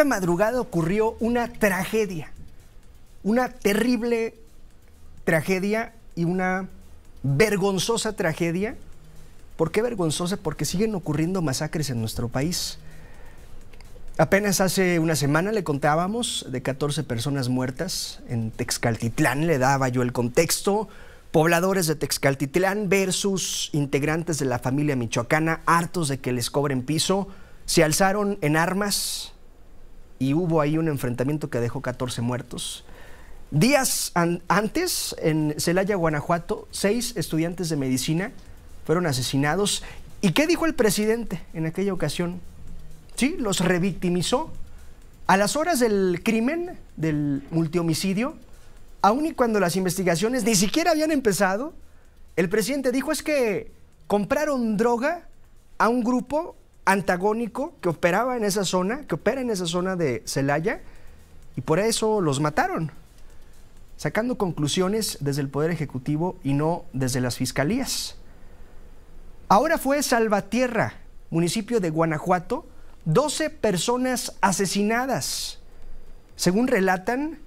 esta madrugada ocurrió una tragedia, una terrible tragedia y una vergonzosa tragedia. ¿Por qué vergonzosa? Porque siguen ocurriendo masacres en nuestro país. Apenas hace una semana le contábamos de 14 personas muertas en Texcaltitlán, le daba yo el contexto. Pobladores de Texcaltitlán versus integrantes de la familia michoacana, hartos de que les cobren piso, se alzaron en armas y hubo ahí un enfrentamiento que dejó 14 muertos. Días antes, en Celaya, Guanajuato, seis estudiantes de medicina fueron asesinados. ¿Y qué dijo el presidente en aquella ocasión? Sí, los revictimizó. A las horas del crimen, del multihomicidio, aun y cuando las investigaciones ni siquiera habían empezado, el presidente dijo es que compraron droga a un grupo antagónico que operaba en esa zona, que opera en esa zona de Celaya, y por eso los mataron, sacando conclusiones desde el Poder Ejecutivo y no desde las fiscalías. Ahora fue Salvatierra, municipio de Guanajuato, 12 personas asesinadas. Según relatan,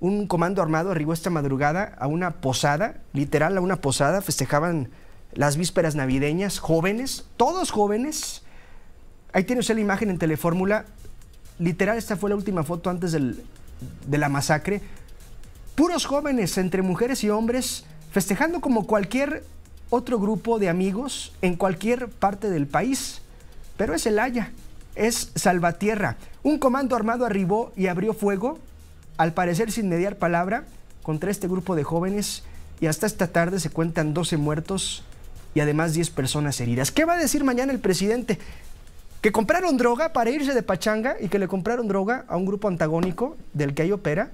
un comando armado arribó esta madrugada a una posada, literal a una posada, festejaban las vísperas navideñas, jóvenes, todos jóvenes, Ahí tiene usted la imagen en Telefórmula. Literal, esta fue la última foto antes de la masacre. Puros jóvenes, entre mujeres y hombres, festejando como cualquier otro grupo de amigos en cualquier parte del país. Pero es el Haya, es Salvatierra. Un comando armado arribó y abrió fuego, al parecer sin mediar palabra, contra este grupo de jóvenes y hasta esta tarde se cuentan 12 muertos y además 10 personas heridas. ¿Qué va a decir mañana el presidente? que compraron droga para irse de pachanga y que le compraron droga a un grupo antagónico del que ahí opera,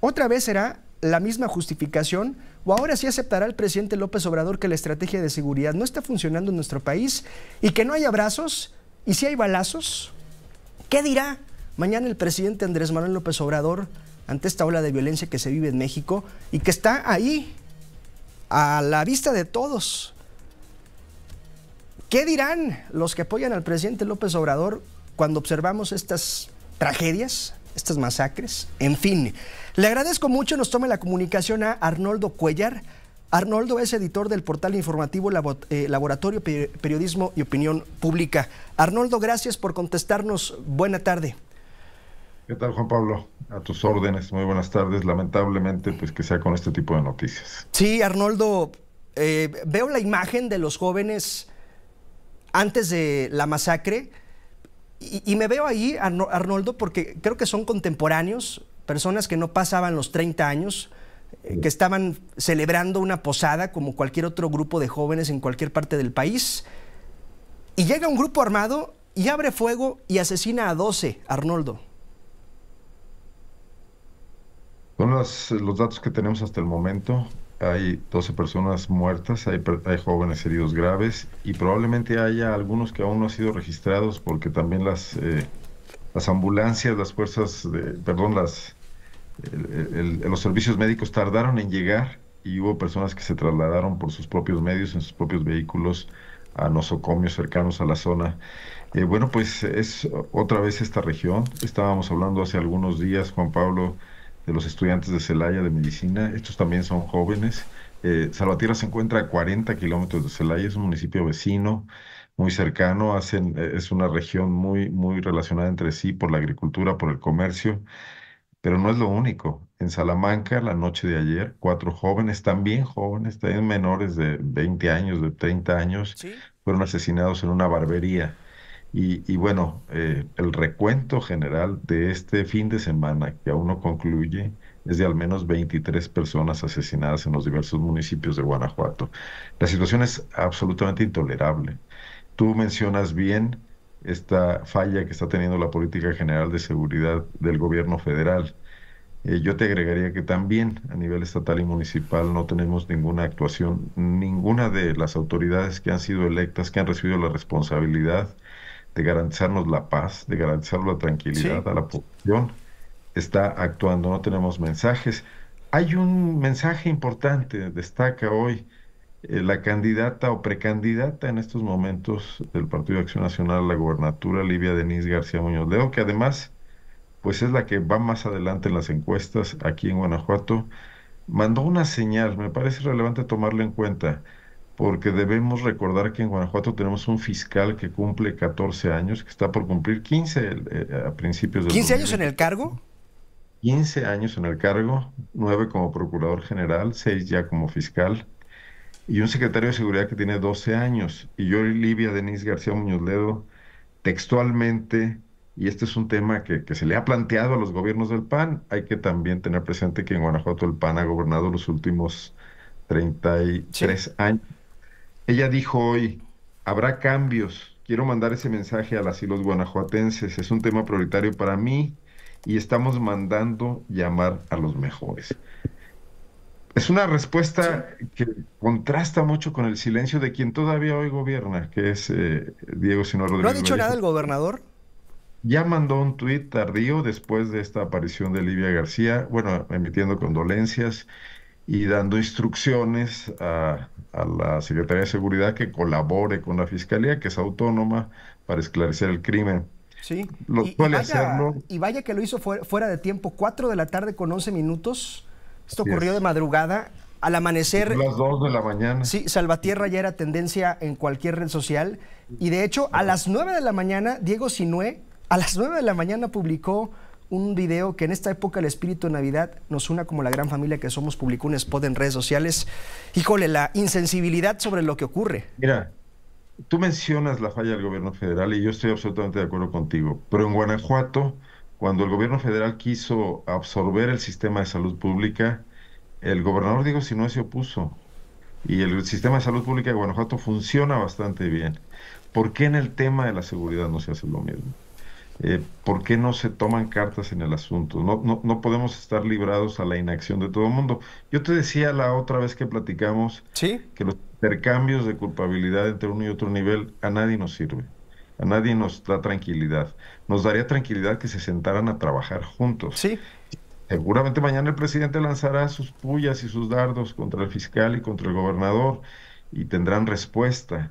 otra vez será la misma justificación o ahora sí aceptará el presidente López Obrador que la estrategia de seguridad no está funcionando en nuestro país y que no hay abrazos y si hay balazos. ¿Qué dirá mañana el presidente Andrés Manuel López Obrador ante esta ola de violencia que se vive en México y que está ahí a la vista de todos? ¿Qué dirán los que apoyan al presidente López Obrador cuando observamos estas tragedias, estas masacres? En fin, le agradezco mucho, nos tome la comunicación a Arnoldo Cuellar. Arnoldo es editor del portal informativo eh, Laboratorio Periodismo y Opinión Pública. Arnoldo, gracias por contestarnos. Buena tarde. ¿Qué tal, Juan Pablo? A tus órdenes. Muy buenas tardes. Lamentablemente, pues que sea con este tipo de noticias. Sí, Arnoldo, eh, veo la imagen de los jóvenes antes de la masacre. Y, me veo ahí, Arnoldo, porque creo que son contemporáneos, personas que no pasaban los 30 años, eh, que estaban celebrando una posada como cualquier otro grupo de jóvenes en cualquier parte del país. Y llega un grupo armado y abre fuego y asesina a 12, Arnoldo. Son los datos que tenemos hasta el momento hay 12 personas muertas, hay, jóvenes heridos graves y probablemente haya algunos que aún no han sido registrados porque también las, eh, las ambulancias, las fuerzas, de, perdón, las, los servicios médicos tardaron en llegar y hubo personas que se trasladaron por sus propios medios, en sus propios vehículos, a nosocomios cercanos a la zona. Eh, bueno, pues es otra vez esta región. Estábamos hablando hace algunos días, Juan Pablo, de los estudiantes de Celaya de medicina. Estos también son jóvenes. Eh, Salvatierra se encuentra a 40 kilómetros de Celaya, es un municipio vecino, muy cercano, hacen, eh, es una región muy, muy relacionada entre sí por la agricultura, por el comercio, pero no es lo único. En Salamanca, la noche de ayer, cuatro jóvenes, también jóvenes, también menores de 20 años, de 30 años, fueron asesinados en una barbería y, bueno, eh, el recuento general de este fin de semana que aún no concluye es de al menos 23 personas asesinadas en los diversos municipios de Guanajuato. La situación es absolutamente intolerable. Tú mencionas bien esta falla que está teniendo la política general de seguridad del gobierno federal. Eh, yo te agregaría que también a nivel estatal y municipal no tenemos ninguna actuación, ninguna de las autoridades que han sido electas, que han recibido la responsabilidad de garantizarnos la paz, de garantizar la tranquilidad a la población, está actuando, no tenemos mensajes. Hay un mensaje importante, destaca hoy eh, la candidata o precandidata en estos momentos del Partido de Acción Nacional a la gobernatura, Livia Denise García Muñoz ...leo que además pues es la que va más adelante en las encuestas aquí en Guanajuato, mandó una señal, me parece relevante tomarla en cuenta porque debemos recordar que en Guanajuato tenemos un fiscal que cumple 14 años, que está por cumplir 15 eh, eh, a principios de... ¿15 años en el cargo? 15 años en el cargo, 9 como procurador general, 6 ya como fiscal, y un secretario de seguridad que tiene 12 años. Y yo, Livia Denise García Muñoz Ledo, textualmente, y este es un tema que, se le ha planteado a los gobiernos del PAN, hay que también tener presente que en Guanajuato el PAN ha gobernado los últimos 33 años ella dijo hoy, habrá cambios. Quiero mandar ese mensaje a las y los guanajuatenses. Es un tema prioritario para mí y estamos mandando llamar a los mejores. Es una respuesta que contrasta mucho con el silencio de quien todavía hoy gobierna, que es eh, Diego Sino Rodríguez. ¿No ha dicho nada el gobernador? Ya mandó un tuit tardío después de esta aparición de Livia García, bueno, emitiendo condolencias y dando instrucciones a, la Secretaría de Seguridad que colabore con la Fiscalía, que es autónoma, para esclarecer el crimen. Sí, lo y, vaya, y vaya que lo hizo fuera, de tiempo, 4 de la tarde con 11 minutos. Esto ocurrió de madrugada. Al amanecer. Las 2 de la mañana. Sí, Salvatierra ya era tendencia en cualquier red social. Y de hecho, a las 9 de la mañana, Diego Sinué, a las 9 de la mañana publicó un video que en esta época el espíritu de Navidad nos una como la gran familia que somos, publicó un spot en redes sociales. Híjole, la insensibilidad sobre lo que ocurre. Mira, tú mencionas la falla del gobierno federal y yo estoy absolutamente de acuerdo contigo, pero en Guanajuato, cuando el gobierno federal quiso absorber el sistema de salud pública, el gobernador si no se opuso. Y el sistema de salud pública de Guanajuato funciona bastante bien. ¿Por qué en el tema de la seguridad no se hace lo mismo? Eh, ¿por qué no se toman cartas en el asunto? No, no, podemos estar librados a la inacción de todo el mundo. Yo te decía la otra vez que platicamos que los intercambios de culpabilidad entre uno y otro nivel a nadie nos sirve. A nadie nos da tranquilidad. Nos daría tranquilidad que se sentaran a trabajar juntos. Seguramente mañana el presidente lanzará sus pullas y sus dardos contra el fiscal y contra el gobernador y tendrán respuesta.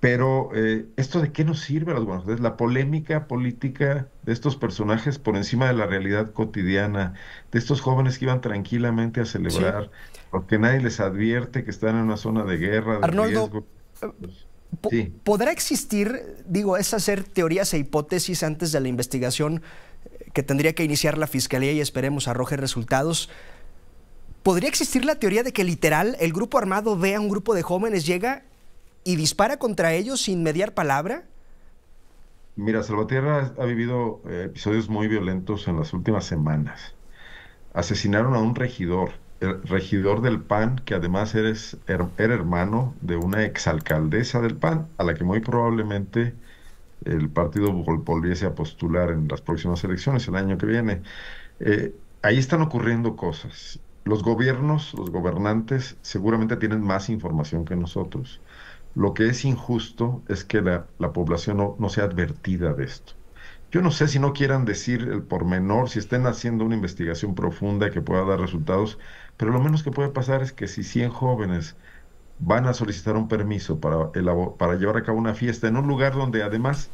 Pero eh, esto de qué nos sirve a los buenos? la polémica política de estos personajes por encima de la realidad cotidiana, de estos jóvenes que iban tranquilamente a celebrar, porque nadie les advierte que están en una zona de guerra, Arnoldo, eh, ¿Podrá existir, digo, es hacer teorías e hipótesis antes de la investigación eh, que tendría que iniciar la fiscalía y esperemos arroje resultados? ¿Podría existir la teoría de que literal el grupo armado ve a un grupo de jóvenes, llega y dispara contra ellos sin mediar palabra? Mira, Salvatierra ha vivido eh, episodios muy violentos en las últimas semanas. Asesinaron a un regidor, el regidor del PAN, que además eres, era hermano de una exalcaldesa del PAN, a la que muy probablemente el partido volviese a postular en las próximas elecciones, el año que viene. Eh, ahí están ocurriendo cosas. Los gobiernos, los gobernantes, seguramente tienen más información que nosotros. Lo que es injusto es que la, población no, sea advertida de esto. Yo no sé si no quieran decir el pormenor, si estén haciendo una investigación profunda que pueda dar resultados, pero lo menos que puede pasar es que si 100 jóvenes van a solicitar un permiso para, para llevar a cabo una fiesta en un lugar donde además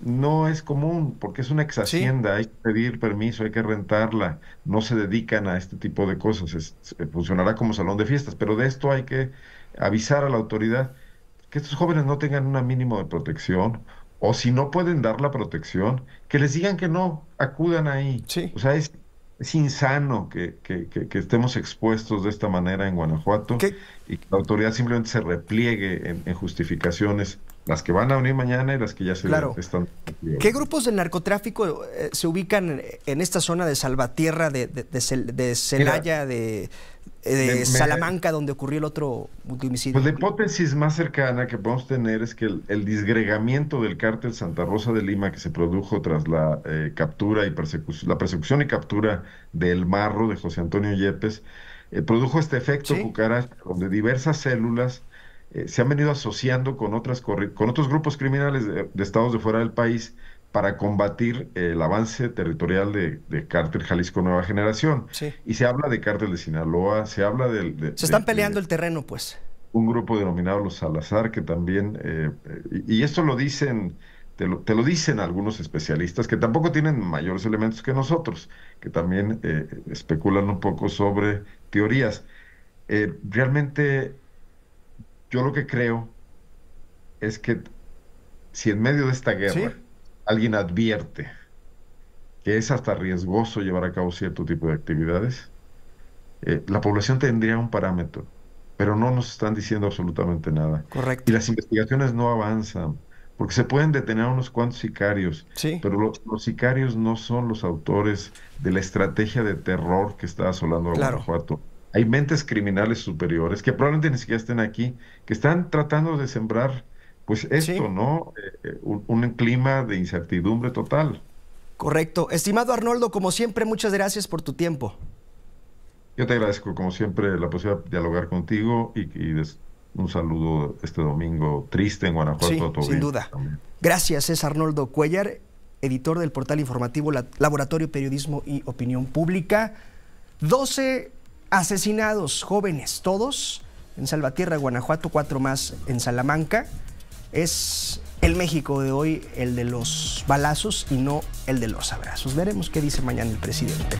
no es común, porque es una ex hacienda, hay que pedir permiso, hay que rentarla, no se dedican a este tipo de cosas, eh, funcionará como salón de fiestas, pero de esto hay que avisar a la autoridad que estos jóvenes no tengan un mínimo de protección, o si no pueden dar la protección, que les digan que no, acudan ahí. O sea, es, insano que, que, estemos expuestos de esta manera en Guanajuato y que la autoridad simplemente se repliegue en, justificaciones, las que van a venir mañana y las que ya se claro. están. ¿Qué grupos de narcotráfico eh, se ubican en, esta zona de Salvatierra, de, de, de, Celaya, de, eh, de Salamanca, donde ocurrió el otro multimicidio. Pues la hipótesis más cercana que podemos tener es que el, disgregamiento del cártel Santa Rosa de Lima que se produjo tras la eh, captura y persecución, la persecución y captura del marro de José Antonio Yepes, eh, produjo este efecto ¿Sí? donde diversas células se han venido asociando con otras con otros grupos criminales de estados de fuera del país para combatir el avance territorial de, cártel Jalisco Nueva Generación. Y se habla de cártel de Sinaloa, se habla del... se están peleando el terreno, pues. Un grupo denominado los Salazar, que también... Eh, y esto lo dicen... Te lo, dicen algunos especialistas que tampoco tienen mayores elementos que nosotros, que también eh, especulan un poco sobre teorías. Eh, realmente, yo lo que creo es que si en medio de esta guerra alguien advierte que es hasta riesgoso llevar a cabo cierto tipo de actividades, eh, la población tendría un parámetro, pero no nos están diciendo absolutamente nada. Correcto. Y las investigaciones no avanzan, porque se pueden detener unos cuantos sicarios, sí. pero los, sicarios no son los autores de la estrategia de terror que está asolando a Guanajuato. Hay mentes criminales superiores que probablemente ni siquiera estén aquí, que están tratando de sembrar pues esto, ¿no? Eh, eh, un, clima de incertidumbre total. Correcto. Estimado Arnoldo, como siempre, muchas gracias por tu tiempo. Yo te agradezco, como siempre, la posibilidad de dialogar contigo y, un saludo este domingo triste en Guanajuato. Sí, sin duda. Gracias, es Arnoldo Cuellar, editor del portal informativo Laboratorio Periodismo y Opinión Pública. 12 asesinados jóvenes, todos en Salvatierra, Guanajuato, cuatro más en Salamanca es el México de hoy el de los balazos y no el de los abrazos. Veremos qué dice mañana el presidente.